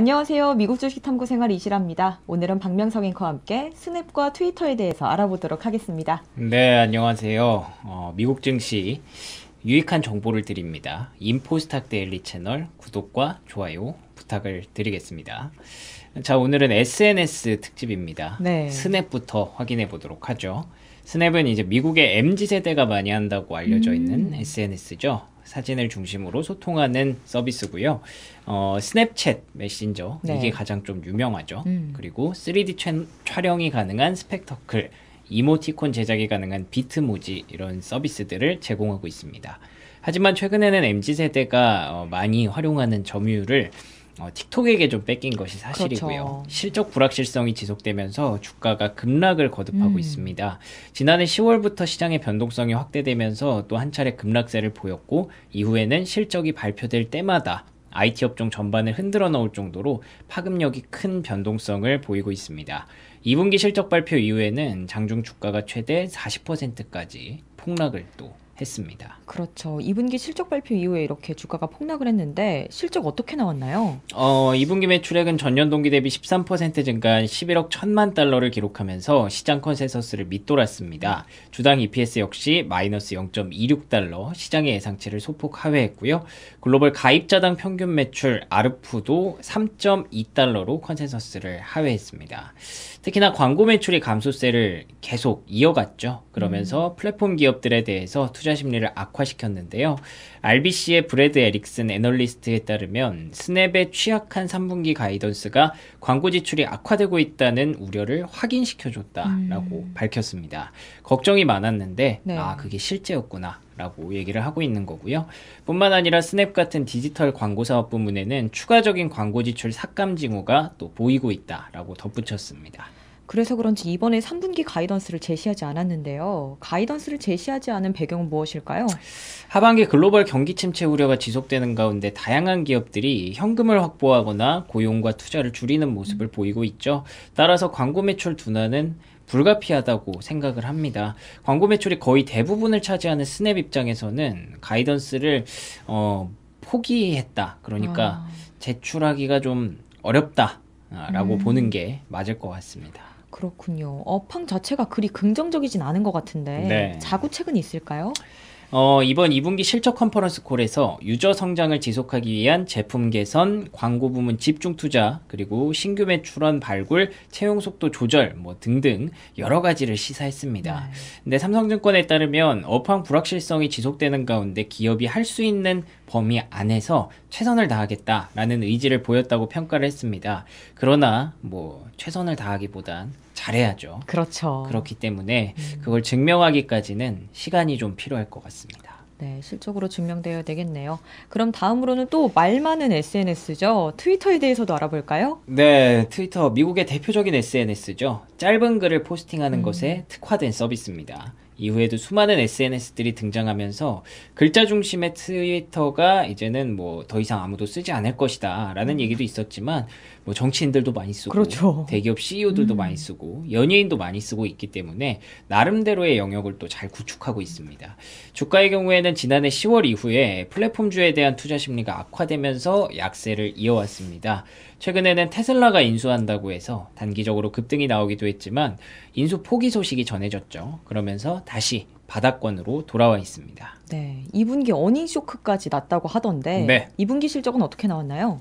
안녕하세요. 미국 주식탐구 생활 이실합니다. 오늘은 박명석 앵커와 함께 스냅과 트위터에 대해서 알아보도록 하겠습니다. 네, 안녕하세요. 어, 미국 증시 유익한 정보를 드립니다. 인포스탁 데일리 채널 구독과 좋아요 부탁을 드리겠습니다. 자, 오늘은 SNS 특집입니다. 네. 스냅부터 확인해 보도록 하죠. 스냅은 이제 미국의 MZ세대가 많이 한다고 알려져 음. 있는 음. SNS죠. 사진을 중심으로 소통하는 서비스고요. 어, 스냅챗 메신저 네. 이게 가장 좀 유명하죠. 음. 그리고 3D 촬, 촬영이 가능한 스펙터클, 이모티콘 제작이 가능한 비트모지 이런 서비스들을 제공하고 있습니다. 하지만 최근에는 MZ 세대가 어, 많이 활용하는 점유율을 어, 틱톡에게 좀 뺏긴 것이 사실이고요. 그렇죠. 실적 불확실성이 지속되면서 주가가 급락을 거듭하고 음. 있습니다. 지난해 10월부터 시장의 변동성이 확대되면서 또 한 차례 급락세를 보였고 이후에는 실적이 발표될 때마다 IT 업종 전반을 흔들어 넣을 정도로 파급력이 큰 변동성을 보이고 있습니다. 2분기 실적 발표 이후에는 장중 주가가 최대 40%까지 폭락을 또 했습니다. 그렇죠. 2분기 실적 발표 이후에 이렇게 주가가 폭락을 했는데 실적 어떻게 나왔나요? 어, 2분기 매출액은 전년 동기 대비 13% 증가한 11억 1천만 달러를 기록하면서 시장 컨센서스를 밑돌았습니다. 주당 EPS 역시 마이너스 0.26달러 시장의 예상치를 소폭 하회했고요. 글로벌 가입자당 평균 매출 아르푸도 3.2달러로 컨센서스를 하회했습니다. 특히나 광고 매출이 감소세를 계속 이어갔죠. 그러면서 음. 플랫폼 기업 기업들에 대해서 투자 심리를 악화시켰는데요. RBC의 브래드 에릭슨 애널리스트에 따르면 스냅의 취약한 3분기 가이던스가 광고 지출이 악화되고 있다는 우려를 확인시켜줬다라고 음. 밝혔습니다. 걱정이 많았는데 네. 아 그게 실제였구나. 라고 얘기를 하고 있는 거고요. 뿐만 아니라 스냅 같은 디지털 광고 사업 부문에는 추가적인 광고 지출 삭감 징후가 또 보이고 있다라고 덧붙였습니다. 그래서 그런지 이번에 3분기 가이던스를 제시하지 않았는데요. 가이던스를 제시하지 않은 배경은 무엇일까요? 하반기 글로벌 경기 침체 우려가 지속되는 가운데 다양한 기업들이 현금을 확보하거나 고용과 투자를 줄이는 모습을 음. 보이고 있죠. 따라서 광고 매출 둔화는 불가피하다고 생각을 합니다. 광고 매출이 거의 대부분을 차지하는 스냅 입장에서는 가이던스를 어, 포기했다. 그러니까 아. 제출하기가 좀 어렵다라고 음. 보는 게 맞을 것 같습니다. 그렇군요. 어팡 자체가 그리 긍정적이진 않은 것 같은데 네. 자구책은 있을까요? 어, 이번 2분기 실적 컨퍼런스 콜에서 유저 성장을 지속하기 위한 제품 개선, 광고 부문 집중 투자, 그리고 신규 매출원 발굴, 채용 속도 조절 뭐 등등 여러 가지를 시사했습니다. 네. 근데 삼성증권에 따르면 업황 불확실성이 지속되는 가운데 기업이 할 수 있는 범위 안에서 최선을 다하겠다라는 의지를 보였다고 평가를 했습니다. 그러나 뭐 최선을 다하기보단 잘해야죠. 그렇죠. 그렇기 때문에 음. 그걸 증명하기까지는 시간이 좀 필요할 것 같습니다. 네, 실적으로 증명되어야 되겠네요. 그럼 다음으로는 또 말 많은 SNS죠. 트위터에 대해서도 알아볼까요? 네, 트위터 미국의 대표적인 SNS죠. 짧은 글을 포스팅하는 음. 것에 특화된 서비스입니다. 이후에도 수많은 SNS들이 등장하면서 글자 중심의 트위터가 이제는 뭐 더 이상 아무도 쓰지 않을 것이다 라는 음. 얘기도 있었지만 뭐 정치인들도 많이 쓰고 그렇죠. 대기업 CEO들도 음. 많이 쓰고 연예인도 많이 쓰고 있기 때문에 나름대로의 영역을 또 잘 구축하고 있습니다. 주가의 경우에는 지난해 10월 이후에 플랫폼주에 대한 투자 심리가 악화되면서 약세를 이어왔습니다. 최근에는 테슬라가 인수한다고 해서 단기적으로 급등이 나오기도 했지만 인수 포기 소식이 전해졌죠. 그러면서 다시 바닥권으로 돌아와 있습니다. 네, 2분기 어닝 쇼크까지 났다고 하던데 네. 2분기 실적은 어떻게 나왔나요?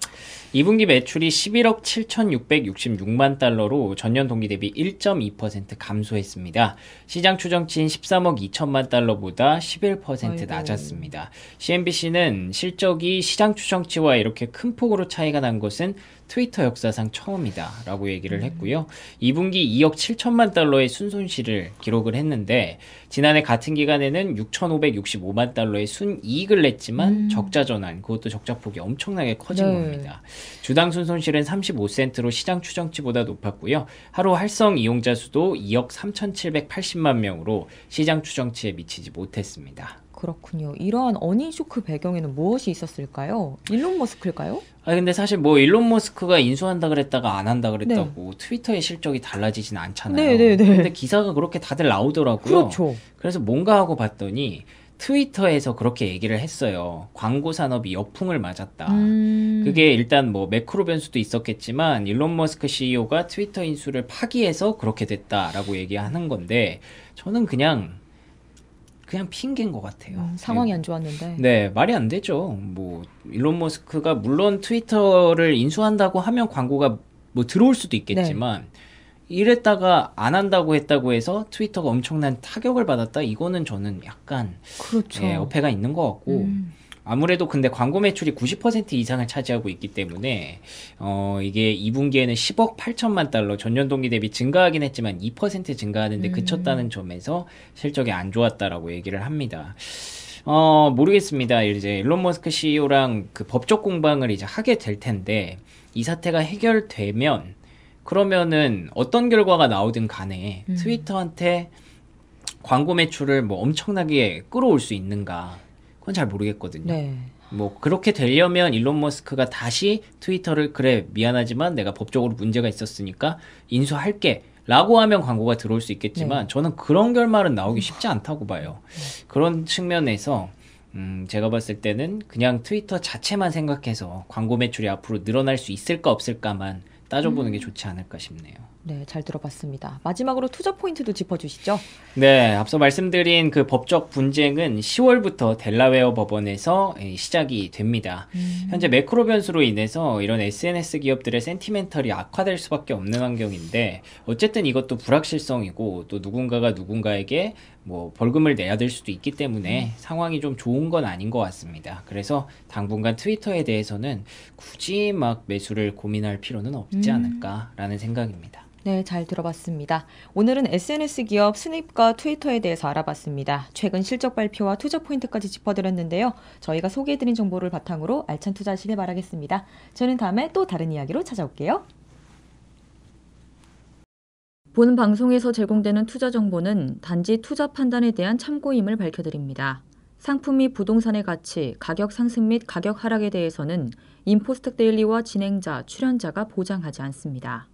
2분기 매출이 11억 7,666만 달러로 전년 동기 대비 1.2% 감소했습니다. 시장 추정치인 13억 2천만 달러보다 11% 아이고. 낮았습니다. CNBC는 실적이 시장 추정치와 이렇게 큰 폭으로 차이가 난 것은 트위터 역사상 처음이다 라고 얘기를 했고요. 2분기 2억 7천만 달러의 순손실을 기록을 했는데 지난해 같은 기간에는 6,565만 달러의 순이익을 냈지만 음. 적자 전환 그것도 적자 폭이 엄청나게 커진 네. 겁니다. 주당 순손실은 35센트로 시장 추정치보다 높았고요. 하루 활성 이용자 수도 2억 3,780만 명으로 시장 추정치에 미치지 못했습니다. 그렇군요. 이러한 어닝쇼크 배경에는 무엇이 있었을까요? 일론 머스크일까요? 아 근데 사실 뭐 일론 머스크가 인수한다 그랬다가 안 한다 그랬다고 네. 트위터의 실적이 달라지진 않잖아요. 네네네. 네, 네. 근데 기사가 그렇게 다들 나오더라고요. 그렇죠. 그래서 뭔가 하고 봤더니 트위터에서 그렇게 얘기를 했어요. 광고 산업이 역풍을 맞았다. 음... 그게 일단 뭐 매크로 변수도 있었겠지만 일론 머스크 CEO가 트위터 인수를 파기해서 그렇게 됐다라고 얘기하는 건데 저는 그냥 그냥 핑계인 것 같아요. 음, 상황이 안 좋았는데. 네, 말이 안 되죠. 뭐 일론 머스크가 물론 트위터를 인수한다고 하면 광고가 뭐 들어올 수도 있겠지만 네. 이랬다가 안 한다고 했다고 해서 트위터가 엄청난 타격을 받았다. 이거는 저는 약간 그렇죠. 예, 어폐가 있는 것 같고. 음. 아무래도 근데 광고 매출이 90% 이상을 차지하고 있기 때문에 어 이게 2분기에는 10억 8천만 달러 전년 동기 대비 증가하긴 했지만 2% 증가하는데 음. 그쳤다는 점에서 실적이 안 좋았다라고 얘기를 합니다. 어, 모르겠습니다. 이제 일론 머스크 CEO랑 그 법적 공방을 이제 하게 될 텐데, 이 사태가 해결되면, 그러면은 어떤 결과가 나오든 간에 음. 트위터한테 광고 매출을 뭐 엄청나게 끌어올 수 있는가. 그건 잘 모르겠거든요. 네. 뭐 그렇게 되려면 일론 머스크가 다시 트위터를 그래 미안하지만 내가 법적으로 문제가 있었으니까 인수할게 라고 하면 광고가 들어올 수 있겠지만 네. 저는 그런 결말은 나오기 쉽지 음. 않다고 봐요. 네. 그런 측면에서 음, 제가 봤을 때는 그냥 트위터 자체만 생각해서 광고 매출이 앞으로 늘어날 수 있을까 없을까만 따져보는 음. 게 좋지 않을까 싶네요. 네, 잘 들어봤습니다. 마지막으로 투자 포인트도 짚어주시죠. 네, 앞서 말씀드린 그 법적 분쟁은 10월부터 델라웨어 법원에서 예, 시작이 됩니다. 음. 현재 매크로 변수로 인해서 이런 SNS 기업들의 센티멘털이 악화될 수밖에 없는 환경인데 어쨌든 이것도 불확실성이고 또 누군가가 누군가에게 뭐 벌금을 내야 될 수도 있기 때문에 음. 상황이 좀 좋은 건 아닌 것 같습니다. 그래서 당분간 트위터에 대해서는 굳이 막 매수를 고민할 필요는 없지 음. 않을까라는 생각입니다. 네, 잘 들어봤습니다. 오늘은 SNS 기업 스닙과 트위터에 대해서 알아봤습니다. 최근 실적 발표와 투자 포인트까지 짚어드렸는데요. 저희가 소개해드린 정보를 바탕으로 알찬 투자하시길 바라겠습니다. 저는 다음에 또 다른 이야기로 찾아올게요. 본 방송에서 제공되는 투자 정보는 단지 투자 판단에 대한 참고임을 밝혀드립니다. 상품및 부동산의 가치, 가격 상승 및 가격 하락에 대해서는 인포스텍 데일리와 진행자, 출연자가 보장하지 않습니다.